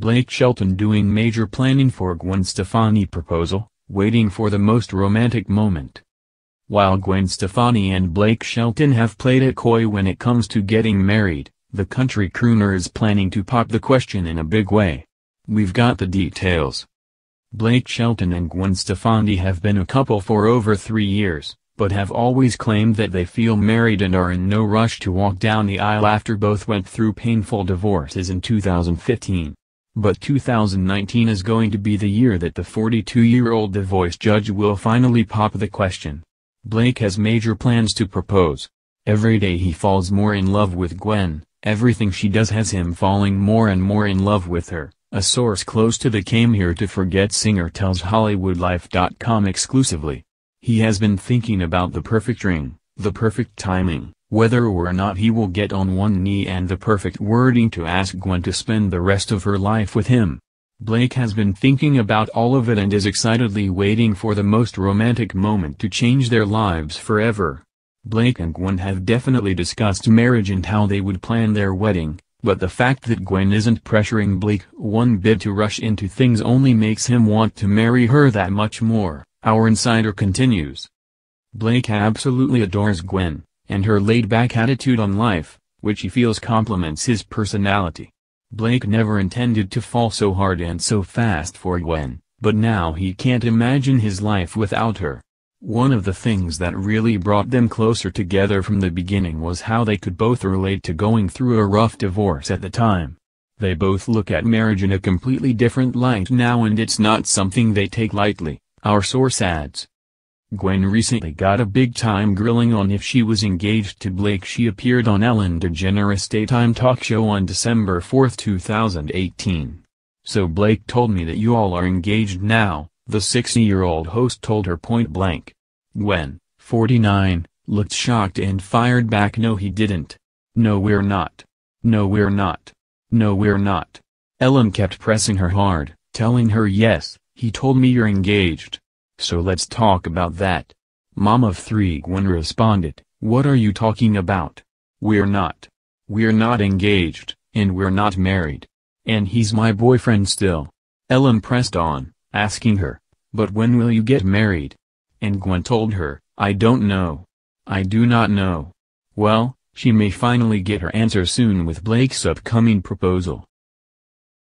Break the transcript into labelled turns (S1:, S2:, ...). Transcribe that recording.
S1: Blake Shelton doing major planning for Gwen Stefani proposal, waiting for the most romantic moment. While Gwen Stefani and Blake Shelton have played it coy when it comes to getting married, the country crooner is planning to pop the question in a big way. We've got the details. Blake Shelton and Gwen Stefani have been a couple for over three years, but have always claimed that they feel married and are in no rush to walk down the aisle after both went through painful divorces in 2015. But 2019 is going to be the year that the 42-year-old The Voice judge will finally pop the question. Blake has major plans to propose. Every day he falls more in love with Gwen, everything she does has him falling more and more in love with her, a source close to the Came Here to Forget singer tells HollywoodLife.com exclusively. He has been thinking about the perfect ring, the perfect timing, whether or not he will get on one knee and the perfect wording to ask Gwen to spend the rest of her life with him. Blake has been thinking about all of it and is excitedly waiting for the most romantic moment to change their lives forever. Blake and Gwen have definitely discussed marriage and how they would plan their wedding, but the fact that Gwen isn't pressuring Blake one bit to rush into things only makes him want to marry her that much more, our insider continues. Blake absolutely adores Gwen, and her laid-back attitude on life, which he feels complements his personality. Blake never intended to fall so hard and so fast for Gwen, but now he can't imagine his life without her. One of the things that really brought them closer together from the beginning was how they could both relate to going through a rough divorce at the time. They both look at marriage in a completely different light now and it's not something they take lightly, our source adds. Gwen recently got a big-time grilling on if she was engaged to Blake she appeared on Ellen DeGeneres' daytime talk show on December 4, 2018. So Blake told me that you all are engaged now, the 60-year-old host told her point-blank. Gwen, 49, looked shocked and fired back no he didn't. No we're not. No we're not. No we're not. Ellen kept pressing her hard, telling her yes, he told me you're engaged. So let's talk about that. Mom of three Gwen responded, What are you talking about? We're not. We're not engaged, and we're not married. And he's my boyfriend still. Ellen pressed on, asking her, But when will you get married? And Gwen told her, I don't know. I do not know. Well, she may finally get her answer soon with Blake's upcoming proposal.